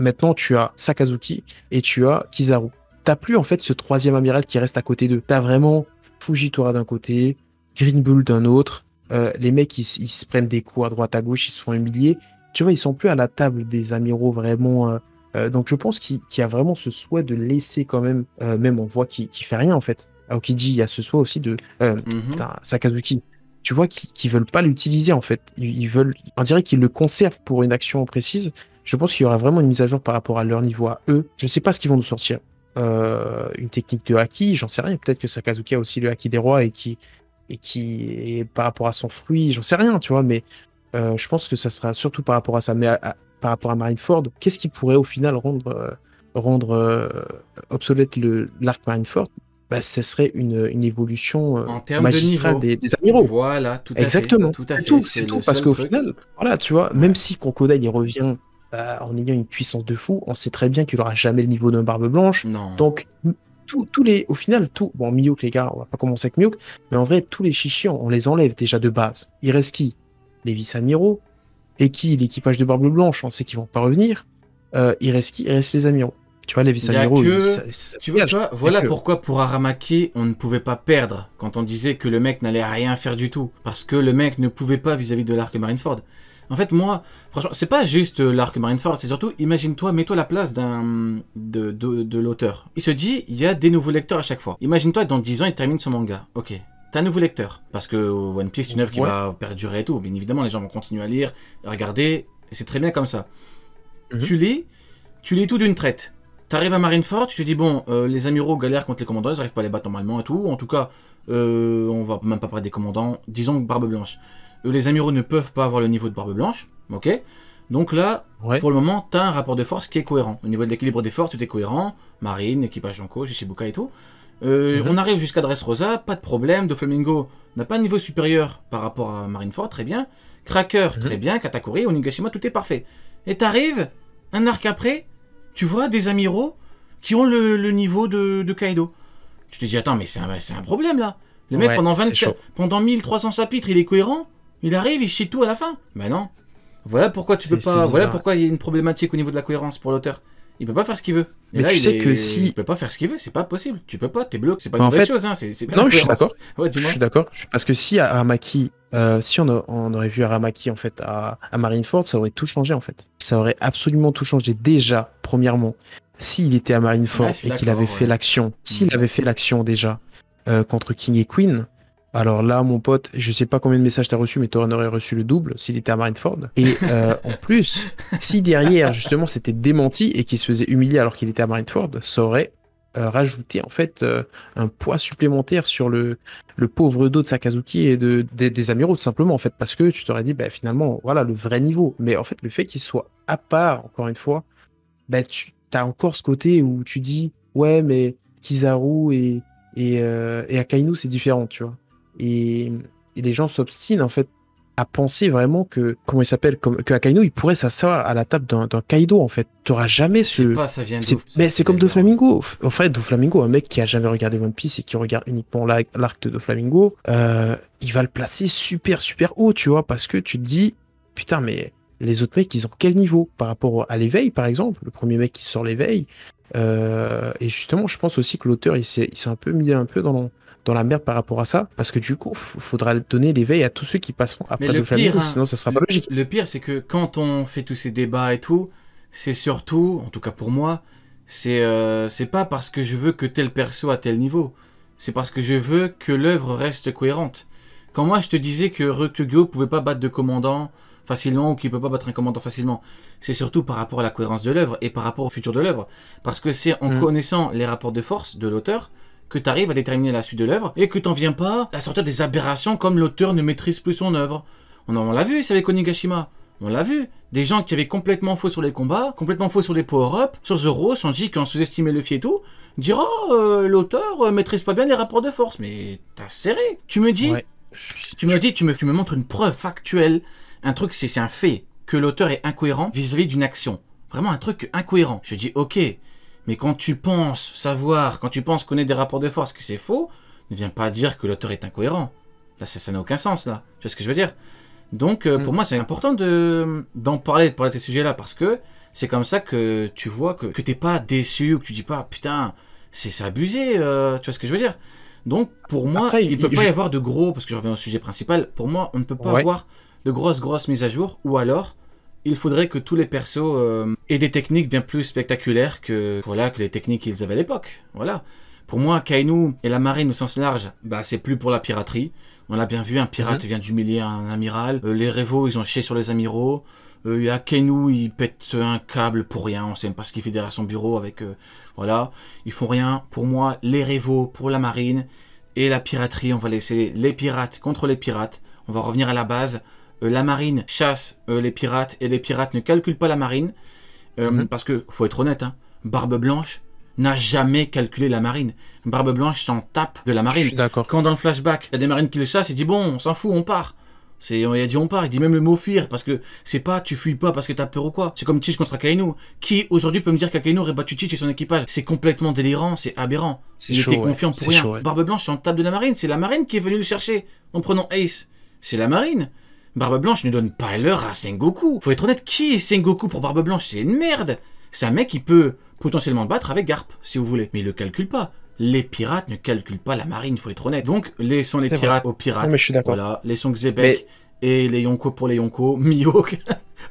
Maintenant, tu as Sakazuki et tu as Kizaru. T'as plus en fait ce troisième amiral qui reste à côté d'eux. as vraiment Fujitora d'un côté, Green Bull d'un autre. Euh, les mecs, ils, se prennent des coups à droite, à gauche, ils se font humilier. Tu vois, ils sont plus à la table des amiraux vraiment. Euh, euh, donc je pense qu'il y a vraiment ce souhait de laisser quand même, même on voit qu'il ne fait rien en fait. dit. il y a ce souhait aussi de mhm. Sakazuki. Tu vois qu'ils veulent pas l'utiliser en fait. Ils, veulent, on dirait qu'ils le conservent pour une action précise, je pense qu'il y aura vraiment une mise à jour par rapport à leur niveau à eux. Je ne sais pas ce qu'ils vont nous sortir. Euh, une technique de haki, j'en sais rien. Peut-être que Sakazuki a aussi le haki des rois et qui et qui par rapport à son fruit, j'en sais rien, tu vois. Mais euh, je pense que ça sera surtout par rapport à ça, mais par rapport à Marineford, qu'est-ce qui pourrait au final rendre euh, rendre obsolète le l'arc Marineford bah, ce serait une, une évolution en termes magistrale Des, amiraux. Voilà, tout à fait. Tout, à c'est tout, parce qu'au final, voilà, tu vois, même si Crocodile il revient bah, en ayant une puissance de fou, on sait très bien qu'il n'aura jamais le niveau d'un Barbe Blanche. Non. Donc, tous les, au final, tout, bon, Miyuk, les gars, on va pas commencer avec Miyuk, mais en vrai, tous les chichis, on les enlève déjà de base. Il reste qui vice Et qui L'équipage de Barbe Blanche, on sait qu'ils vont pas revenir. Euh, il reste qui Il reste les amiraux. Tu vois, les vis Tu vois, tu vois voilà pourquoi pour Aramaki, on ne pouvait pas perdre quand on disait que le mec n'allait rien faire du tout. Parce que le mec ne pouvait pas vis à -vis de l'arc Marineford. En fait, moi, franchement, c'est pas juste euh, l'arc Marineford, c'est surtout, imagine-toi, mets-toi la place d'un de, l'auteur. Il se dit, il y a des nouveaux lecteurs à chaque fois. Imagine-toi, dans 10 ans, il termine son manga. Ok, t'as un nouveau lecteur. Parce que euh, One Piece, c'est une œuvre qui va perdurer et tout. Bien évidemment, les gens vont continuer à lire, regarder, et c'est très bien comme ça. Mhm. Tu lis, tu lis tout d'une traite. T'arrives à Marineford, tu te dis, bon, euh, les amiraux galèrent contre les commandants, ils n'arrivent pas à les battre normalement et tout. En tout cas, on va même pas parler des commandants, disons Barbe Blanche. Euh, les amiraux ne peuvent pas avoir le niveau de Barbe Blanche, ok Donc là, pour le moment, as un rapport de force qui est cohérent. Au niveau de l'équilibre des forces, tout est cohérent. Marine, équipage Janko, Shibuka et tout. Euh, mhm. On arrive jusqu'à Dressrosa, pas de problème. Doflamingo n'a pas un niveau supérieur par rapport à Marineford, très bien. Cracker, mhm. très bien. Katakuri, Onigashima, tout est parfait. Et t'arrives, un arc après, tu vois des amiraux qui ont le, niveau de, Kaido. Tu te dis, attends, mais c'est un, problème là. Le mec, pendant, 24, pendant 1300 chapitres, il est cohérent. Il arrive, il chie tout à la fin. Mais non. Voilà pourquoi tu peux pas. Voilà pourquoi il y a une problématique au niveau de la cohérence pour l'auteur. Il peut pas faire ce qu'il veut. mais tu sais que si il peut pas faire ce qu'il veut, c'est pas possible. Tu peux pas. T'es bloqué, c'est pas une vraie chose. Hein. non, je suis d'accord. je suis d'accord. Parce que si Aramaki, euh, si on, aurait vu Aramaki en fait à, Marineford, ça aurait tout changé en fait. Ça aurait absolument tout changé déjà. Premièrement, s'il était à Marineford et qu'il avait, fait l'action, s'il mm. avait fait l'action déjà euh, contre King et Queen, alors là, mon pote, je sais pas combien de messages t'as reçu, mais tu aurait reçu le double s'il était à Marineford. Et euh, en plus, si derrière, justement, c'était démenti et qu'il se faisait humilier alors qu'il était à Marineford, ça aurait euh, rajouté, en fait, euh, un poids supplémentaire sur le, le pauvre dos de Sakazuki et de, des amiraux, tout simplement, en fait, parce que tu t'aurais dit, bah, finalement, voilà, le vrai niveau. Mais en fait, le fait qu'il soit à part, encore une fois, bah, tu as encore ce côté où tu dis, ouais, mais Kizaru et, et, et Akainu, c'est différent, tu vois. Et, les gens s'obstinent en fait à penser vraiment que comment il s'appelle comme que Akainu il pourrait s'asseoir à la table d'un Kaido en fait jamais ce ça vient mais c'est comme de Flamingo en fait de Flamingo un mec qui a jamais regardé One Piece et qui regarde uniquement l'arc de Flamingo euh, il va le placer super super haut tu vois parce que tu te dis putain mais les autres mecs ils ont quel niveau par rapport à l'éveil par exemple le premier mec qui sort l'éveil euh, et justement je pense aussi que l'auteur il s'est un peu mis un peu dans dans la merde par rapport à ça, parce que du coup, il faudra donner l'éveil à tous ceux qui passeront après le, sinon ça sera hein, pas logique. Le pire, c'est que quand on fait tous ces débats et tout, c'est surtout, en tout cas pour moi, c'est euh, c'est pas parce que je veux que tel perso à tel niveau, c'est parce que je veux que l'œuvre reste cohérente. Quand moi je te disais que ne pouvait pas battre de commandant facilement ou qu'il peut pas battre un commandant facilement, c'est surtout par rapport à la cohérence de l'œuvre et par rapport au futur de l'œuvre, parce que c'est en mm. connaissant les rapports de force de l'auteur que tu arrives à déterminer la suite de l'œuvre et que tu t'en viens pas à sortir des aberrations comme l'auteur ne maîtrise plus son œuvre. On, l'a vu, c'est avec Onigashima. On l'a vu, des gens qui avaient complètement faux sur les combats, complètement faux sur les power up sur Zoro, dit qui ont sous-estimé le tout, dire oh, euh, l'auteur euh, maîtrise pas bien les rapports de force. Mais t'as serré. Tu me dis, tu me dis, tu me, tu me montres une preuve factuelle, un truc, c'est un fait que l'auteur est incohérent vis-à-vis d'une action. Vraiment un truc incohérent. Je dis ok, mais quand tu penses savoir, quand tu penses connaître des rapports de force, que c'est faux, ne viens pas dire que l'auteur est incohérent. Là, ça n'a aucun sens, là. Tu vois ce que je veux dire Donc, euh, pour mm. moi, c'est important d'en parler, de parler de ces sujets-là, parce que c'est comme ça que tu vois que, que t'es pas déçu, ou que tu dis pas, putain, c'est abusé, euh, tu vois ce que je veux dire Donc, pour moi, il ne peut pas y avoir de gros, parce que je reviens au sujet principal, pour moi, on ne peut pas avoir de grosses, grosses mises à jour, ou alors, il faudrait que tous les persos euh, aient des techniques bien plus spectaculaires que, voilà, que les techniques qu'ils avaient à l'époque. Voilà. Pour moi, Kainu et la marine au sens large, bah, c'est plus pour la piraterie. On a bien vu, un pirate mhm. vient d'humilier un amiral. Euh, les Révaux, ils ont chié sur les amiraux. Euh, il a Kainu, il pète un câble pour rien. On sait même pas ce qu'il fait derrière son bureau avec. voilà. Ils font rien. Pour moi, les Révaux pour la marine et la piraterie, on va laisser les pirates contre les pirates. On va revenir à la base. Euh, la marine chasse euh, les pirates et les pirates ne calculent pas la marine. Euh, mhm. Parce que, faut être honnête, hein, Barbe Blanche n'a jamais calculé la marine. Barbe Blanche s'en tape de la marine. Quand dans le flashback, il y a des marines qui le chassent, il dit bon, on s'en fout, on part. C'est, il a dit on part, il dit même le mot fuir, parce que c'est pas tu fuis pas parce que t'as peur ou quoi. C'est comme Tich contre Akainu. Qui aujourd'hui peut me dire qu'Akainu aurait battu Tich et son équipage C'est complètement délirant, c'est aberrant. il confiant pour rien. Barbe Blanche s'en tape de la marine, c'est la marine qui est venue le chercher en prenant Ace. C'est la marine. Barbe Blanche ne donne pas l'heure à Sengoku. Faut être honnête, qui est Sengoku pour Barbe Blanche C'est une merde C'est un mec qui peut potentiellement battre avec Garp, si vous voulez. Mais il le calcule pas. Les pirates ne calculent pas la marine, faut être honnête. Donc, laissons les pirates aux pirates. Non, mais je suis d'accord. Voilà, laissons Xebek et les Yonko pour les Yonko, Mihawk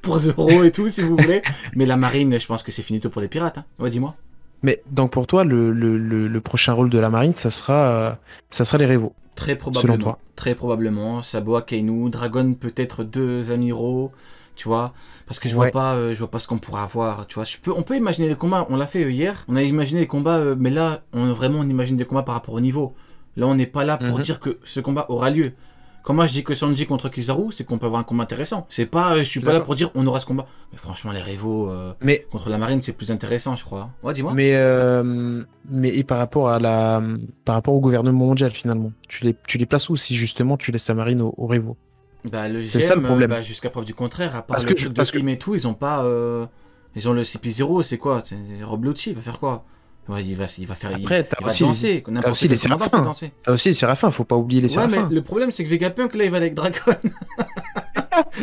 pour Zoro et tout, si vous voulez. Mais la marine, je pense que c'est finito pour les pirates. Hein. Ouais, dis-moi. Mais donc pour toi, le, le, le, prochain rôle de la marine, ça sera, euh, ça sera les Révaux. Très probablement. Très probablement. Saboa, Kainu, Dragon, peut-être deux amiraux. Tu vois, parce que je vois pas, euh, je vois pas ce qu'on pourra avoir. Tu vois, je peux, on peut imaginer les combats. On l'a fait euh, hier. On a imaginé les combats, mais là, on vraiment, on imagine des combats par rapport au niveau. Là, on n'est pas là pour mhm. dire que ce combat aura lieu. Comment je dis que Sanji contre Kizaru, c'est qu'on peut avoir un combat intéressant. C'est pas, euh, je suis pas là pour dire on aura ce combat. Mais franchement, les rivaux euh, contre la marine, c'est plus intéressant, je crois. Ouais, dis-moi. Mais, euh, mais par rapport à la, par rapport au gouvernement mondial finalement, tu les, tu les places où si justement tu laisses la marine aux, aux bah, C'est ça le problème. Bah, jusqu'à preuve du contraire, à part parce le que, truc de parce que... et tout, ils ont pas, ils ont le CP0, c'est quoi Rob il va faire quoi Ouais, il va, il va faire. Après, t'as aussi, danser, les, as aussi les séraphins. T'as aussi les séraphins, faut pas oublier les ouais, mais le problème, c'est que Vegapunk, là, il va avec Dragon.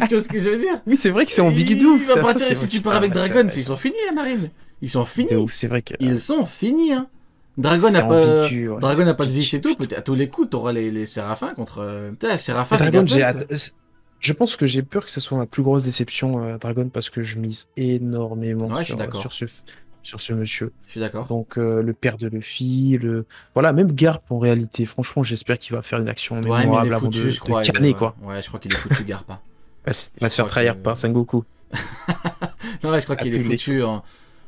tu vois ce que je veux dire Oui, c'est vrai que c'est en big si tu pars avec Dragon, hein, ils sont finis, la marine. Ils sont finis. C'est vrai que. Ils sont finis, hein. Dragon n'a pas, Dragon n'a pas de vie chez tout. À tous les coups, t'auras les, les séraphins contre. Euh, putain, séraphins. Dragon, j'ai euh, Je pense que j'ai peur que ce soit ma plus grosse déception, euh, Dragon, parce que je mise énormément sur, sur, ce, sur ce monsieur. Je suis d'accord. Donc euh, le père de Luffy, le voilà, même Garp en réalité. Franchement, j'espère qu'il va faire une action mémorable ouais, mais de, je de quoi. Ouais, je crois qu'il est foutu Garp. Hein. Va se faire trahir Sengoku. non, ouais, je crois qu'il est foutu en,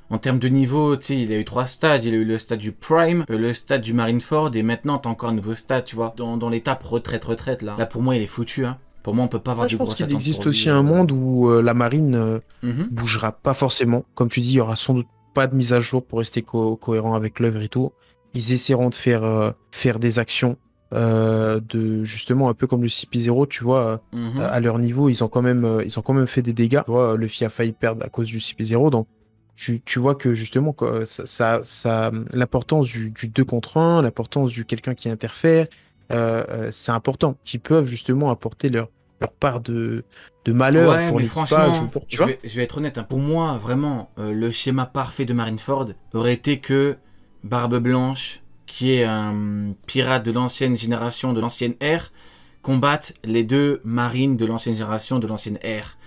en termes de niveau. Tu sais, il a eu trois stades. Il a eu le stade du Prime, euh, le stade du Marineford, et maintenant t'as encore un nouveau stade, tu vois, dans, dans l'étape retraite retraite là. Là, pour moi, il est foutu. Hein. Pour moi, on peut pas avoir du gros Je pense qu'il existe aussi euh, un monde où la marine mhm. bougera pas forcément. Comme tu dis, il y aura sans doute de mise à jour pour rester cohérent avec l'œuvre et tout. Ils essaieront de faire, euh, faire des actions euh, de justement un peu comme le CP0, tu vois, euh, mhm. à leur niveau, ils ont quand même, ils ont quand même fait des dégâts. Tu vois, a failli perdre à cause du CP0, donc tu, vois que justement, ça, ça, l'importance du, 2 contre 1, l'importance du quelqu'un qui interfère, c'est important, qui peuvent justement apporter leur, leur part de, de malheur pour les franchement, je, vais, être honnête, hein, pour moi, vraiment, euh, le schéma parfait de Marineford aurait été que Barbe Blanche, qui est un pirate de l'ancienne génération, de l'ancienne ère, combatte les deux marines de l'ancienne génération, de l'ancienne ère.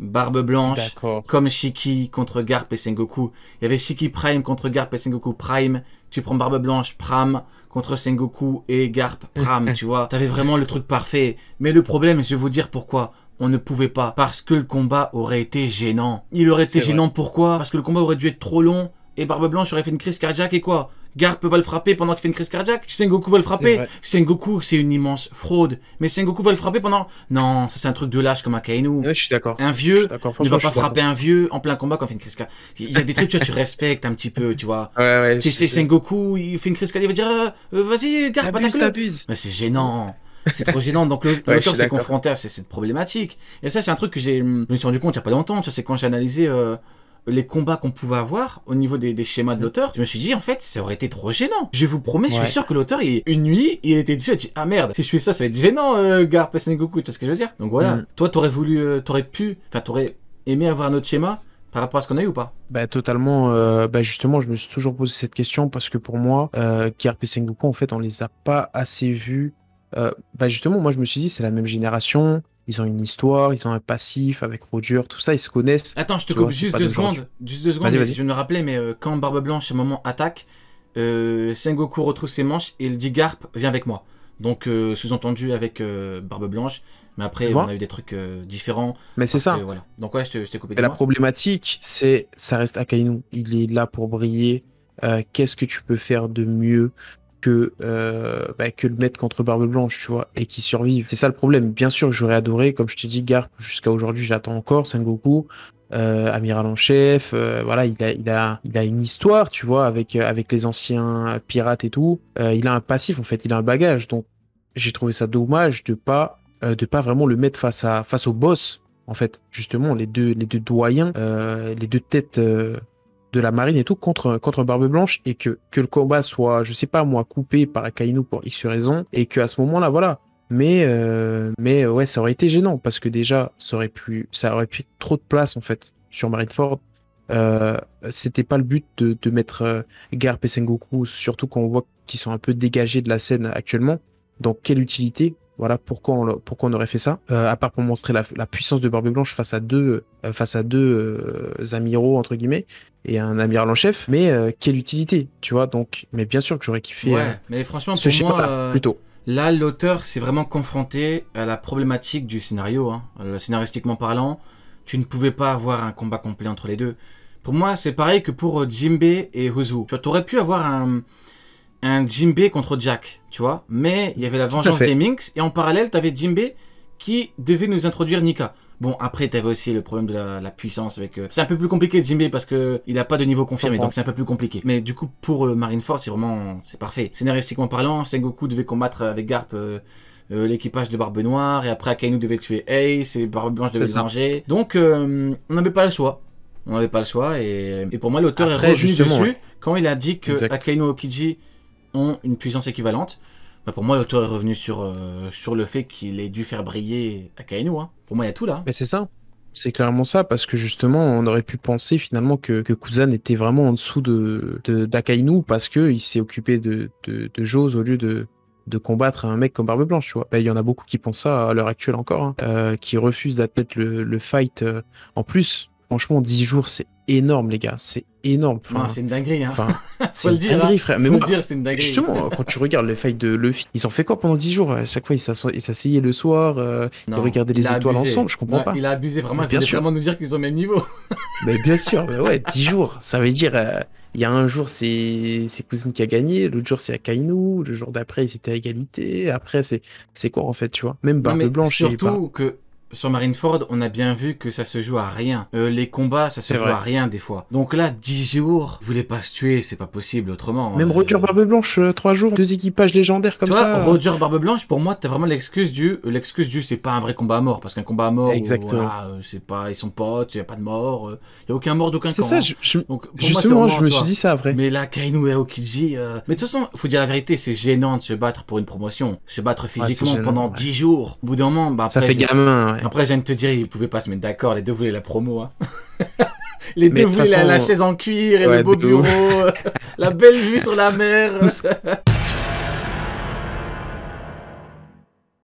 Barbe Blanche, comme Shiki contre Garp et Sengoku. Il y avait Shiki Prime contre Garp et Sengoku Prime. Tu prends Barbe Blanche, Pram, contre Sengoku et Garp, Pram, tu vois. T'avais vraiment le truc parfait. Mais le problème, je vais vous dire pourquoi, on ne pouvait pas. Parce que le combat aurait été gênant. Il aurait été gênant pourquoi Parce que le combat aurait dû être trop long et Barbe Blanche aurait fait une crise cardiaque et quoi Garp va le frapper pendant qu'il fait une crise cardiaque. Sengoku va le frapper. Sengoku, c'est une immense fraude. Mais Sengoku va le frapper pendant. Non, ça c'est un truc de lâche comme un Kainu. je suis d'accord. Un vieux ne vas pas frapper un vieux en plein combat quand il fait une crise cardiaque. Il y a des trucs que tu, respectes un petit peu, tu vois. Ouais, ouais, tu sais, Sengoku, il fait une crise cardiaque, il va dire euh, euh, Vas-y, Garp, attaque-le. Mais c'est gênant c'est trop gênant. Donc le ouais, c'est confronté à cette, problématique. Et ça, c'est un truc que j'ai, je me suis rendu compte il n'y a pas longtemps. C'est quand j'ai analysé euh, les combats qu'on pouvait avoir au niveau des, schémas de mm. l'auteur, je me suis dit en fait ça aurait été trop gênant. Je vous promets, je suis sûr que l'auteur une nuit il était dessus, il a dit ah merde si je fais ça ça va être gênant euh, tu sais ce que je veux dire Donc voilà, mm. toi t'aurais voulu, euh, t'aurais pu, enfin t'aurais aimé avoir un autre schéma par rapport à ce qu'on a eu ou pas bah, totalement. ben justement, je me suis toujours posé cette question parce que pour moi, euh, en fait, on les a pas assez vus. Euh, bah, justement, moi, je me suis dit, c'est la même génération ils ont une histoire, ils ont un passif avec Roger, tout ça, ils se connaissent. Attends, je te coupe juste, deux secondes, juste deux secondes. Je me rappeler, mais euh, quand Barbe Blanche, à un moment, attaque, euh, Sengoku retrouve ses manches et il dit Garp, viens avec moi. Donc, euh, sous-entendu avec Barbe Blanche. Mais après, on a eu des trucs différents. Mais c'est ça. Donc, ouais, je t'ai coupé. la problématique, c'est ça reste Akainu. Il est là pour briller. Qu'est-ce que tu peux faire de mieux que, euh, bah, que le mettre contre Barbe Blanche, tu vois, et qui survive. C'est ça le problème. Bien sûr, j'aurais adoré, comme je te dis, Garp, jusqu'à aujourd'hui, j'attends encore Sengoku. Euh, amiral en chef, euh, voilà, il a, il, a, il a une histoire, tu vois, avec, avec les anciens pirates et tout. il a un passif, en fait, il a un bagage. Donc, j'ai trouvé ça dommage de pas, de pas vraiment le mettre face, à, face au boss, en fait. Justement, les deux, les deux doyens, les deux têtes de la marine et tout contre, contre Barbe Blanche et que, que le combat soit, je sais pas moi, coupé par Akainu pour X raison et que à ce moment-là, voilà. Mais, euh, mais euh, ouais, ça aurait été gênant parce que déjà, ça aurait pu, ça aurait pu trop de place en fait sur Marineford. Euh, c'était pas le but de, mettre Garp et Sengoku, surtout quand on voit qu'ils sont un peu dégagés de la scène actuellement. Donc, quelle utilité voilà pourquoi on, pourquoi on aurait fait ça. Euh, à part pour montrer la, puissance de Barbie Blanche face à deux, euh, face à deux euh, amiraux, entre guillemets, et un amiral en chef. Mais quelle utilité, tu vois. Donc, mais bien sûr que j'aurais kiffé. mais franchement, ce pour moi, plutôt. Là, l'auteur s'est vraiment confronté à la problématique du scénario. Hein. Scénaristiquement parlant, tu ne pouvais pas avoir un combat complet entre les deux. Pour moi, c'est pareil que pour Jimbe et Huzu. Tu aurais pu avoir un un Jimbe contre Jack, tu vois. Mais il y avait la vengeance des Minx. Et en parallèle, tu avais Jimbe qui devait nous introduire Nika. Bon, après, t'avais aussi le problème de la, puissance avec. Euh, c'est un peu plus compliqué Jimbe parce que il pas de niveau confirmé, donc c'est un peu plus compliqué. Mais du coup, pour euh, Marine Force, c'est vraiment, c'est parfait. Scénaristiquement parlant, Sengoku devait combattre euh, avec Garp. l'équipage de Barbe Noire, et après Akainu devait tuer Ace, et Barbe Blanche devait venger. Donc, on n'avait pas le choix. On n'avait pas le choix, et, pour moi, l'auteur est revenu dessus quand il a dit que Akainu Okiji une puissance équivalente. Bah, pour moi, l'auteur est revenu sur, euh, sur le fait qu'il ait dû faire briller Akainu. Hein. Pour moi, il y a tout là. Mais c'est ça. C'est clairement ça, parce que justement, on aurait pu penser finalement que, que Kuzan était vraiment en dessous de, d'Akainu parce parce qu'il s'est occupé de, de, Jose au lieu de, combattre un mec comme Barbe Blanche, tu vois. Bah, il y en a beaucoup qui pensent ça à l'heure actuelle encore, hein. euh, qui refusent d'admettre le, fight. Euh, en plus, franchement, 10 jours, c'est énorme, les gars. C'est énorme. c'est une dinguerie. Hein. c'est une dinguerie, dire, hein. frère. Mais c'est une dinguerie. Justement, quand tu regardes les failles de Luffy, ils ont fait quoi pendant 10 jours À chaque fois, ils s'asseyaient le soir, euh, ils regardaient les étoiles ensemble. Je comprends pas. Il a abusé vraiment. bien il sûr. vraiment nous dire qu'ils ont le même niveau. mais bien sûr. Mais ouais, 10 jours. Ça veut dire. Euh, il y a un jour, c'est Cousine qui a gagné, l'autre jour, c'est Akainu, le jour d'après, c'était à égalité, après, c'est quoi en fait, tu vois Même Barbe Blanche, Surtout que sur Marineford, on a bien vu que ça se joue à rien. Euh, les combats, ça se joue à rien des fois. Donc là, dix jours, vous voulez pas se tuer, c'est pas possible autrement. Hein. Même euh, Roger Barbe Blanche, euh, trois jours, deux équipages légendaires comme ça. Roger Barbe Blanche, pour moi, t'as vraiment l'excuse du, l'excuse du, c'est pas un vrai combat à mort, parce qu'un combat à mort, voilà, c'est pas, ils sont potes, y a pas de mort, y a aucun mort d'aucun camp. Hein. C'est ça, je, justement, je me suis dit ça après. Mais là, Kainu et Okiji, mais de toute façon, faut dire la vérité, c'est gênant de se battre pour une promotion, se battre physiquement pendant dix jours. Au bout d'un moment, bah, ça fait gamin. Après, je viens de te dire, ils pouvaient pas se mettre d'accord. Les deux voulaient la promo. Hein. les deux voulaient la, chaise en cuir et le beau bureau. Euh, la belle vue sur la mer.